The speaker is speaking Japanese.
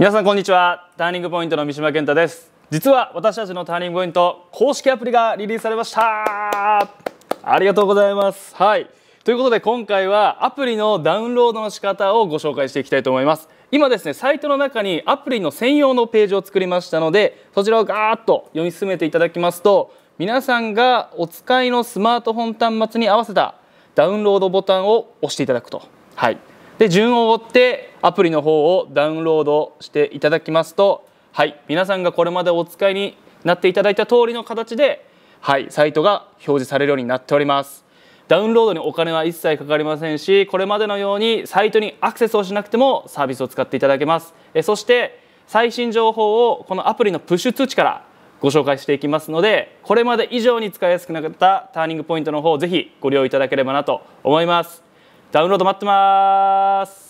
皆さんこんにちはターニングポイントの三島健太です実は私たちのターニングポイント公式アプリがリリースされましたありがとうございますはいということで今回はアプリのダウンロードの仕方をご紹介していきたいと思います今ですねサイトの中にアプリの専用のページを作りましたのでそちらをガーッと読み進めていただきますと皆さんがお使いのスマートフォン端末に合わせたダウンロードボタンを押していただくとはいで順を追ってアプリの方をダウンロードしていただきますとはい皆さんがこれまでお使いになっていただいた通りの形ではいサイトが表示されるようになっておりますダウンロードにお金は一切かかりませんしこれまでのようにサイトにアクセスをしなくてもサービスを使っていただけますえそして最新情報をこのアプリのプッシュ通知からご紹介していきますのでこれまで以上に使いやすくなったターニングポイントの方ぜひご利用いただければなと思いますダウンロード待ってます